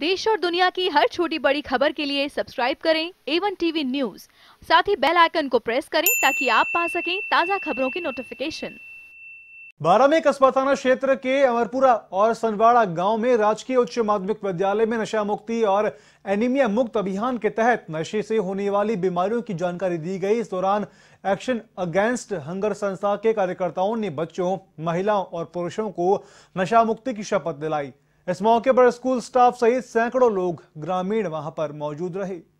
देश और दुनिया की हर छोटी बड़ी खबर के लिए सब्सक्राइब करें एवन टीवी न्यूज साथ ही बेल आइकन को प्रेस करें ताकि आप पा सकें ताज़ा खबरों की नोटिफिकेशन बारह में कस्बा थाना क्षेत्र के अमरपुरा और सनवाड़ा गांव में राजकीय उच्च माध्यमिक विद्यालय में नशा मुक्ति और एनीमिया मुक्त अभियान के तहत नशे से होने वाली बीमारियों की जानकारी दी गई इस दौरान एक्शन अगेंस्ट हंगर संस्था के कार्यकर्ताओं ने बच्चों महिलाओं और पुरुषों को नशा मुक्ति की शपथ दिलाई इस मौके पर स्कूल स्टाफ सहित सैकड़ों लोग ग्रामीण वहां पर मौजूद रहे